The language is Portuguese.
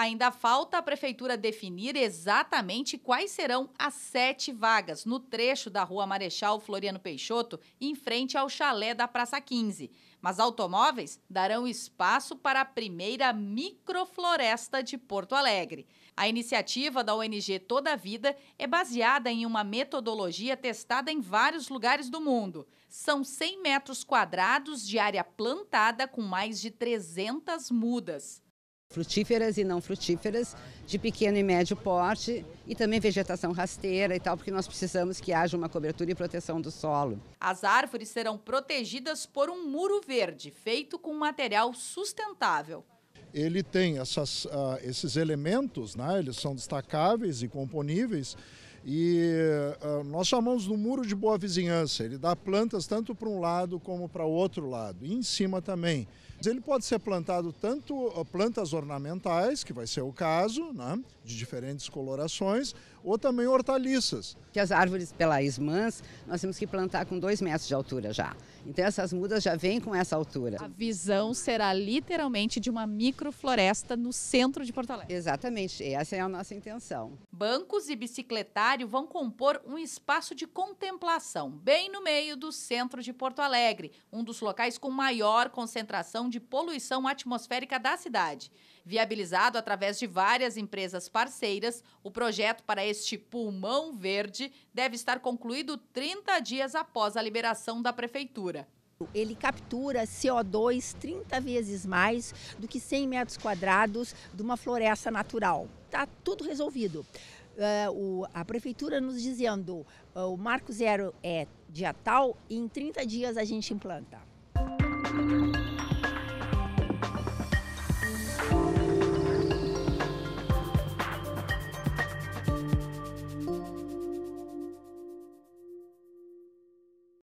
Ainda falta a prefeitura definir exatamente quais serão as sete vagas no trecho da Rua Marechal Floriano Peixoto, em frente ao chalé da Praça 15. Mas automóveis darão espaço para a primeira microfloresta de Porto Alegre. A iniciativa da ONG Toda Vida é baseada em uma metodologia testada em vários lugares do mundo. São 100 metros quadrados de área plantada com mais de 300 mudas frutíferas e não frutíferas, de pequeno e médio porte e também vegetação rasteira e tal, porque nós precisamos que haja uma cobertura e proteção do solo. As árvores serão protegidas por um muro verde feito com material sustentável. Ele tem essas, uh, esses elementos, né, eles são destacáveis e componíveis, e uh, nós chamamos do muro de boa vizinhança. Ele dá plantas tanto para um lado como para o outro lado, e em cima também. Ele pode ser plantado tanto ah, plantas ornamentais, que vai ser o caso, né, de diferentes colorações, ou também hortaliças. as árvores pela Ismãs, nós temos que plantar com dois metros de altura já. Então essas mudas já vêm com essa altura. A visão será literalmente de uma microfloresta no centro de Porto Alegre. Exatamente, essa é a nossa intenção. Bancos e bicicletário vão compor um espaço de contemplação bem no meio do centro de Porto Alegre, um dos locais com maior concentração redução de poluição atmosférica da cidade. Viabilizado através de várias empresas parceiras, o projeto para este pulmão verde deve estar concluído 30 dias após a liberação da prefeitura. Ele captura CO2 30 vezes mais do que 100 metros quadrados de uma floresta natural. Está tudo resolvido. Uh, o, a prefeitura nos dizendo uh, o marco zero é dia tal e em 30 dias a gente implanta.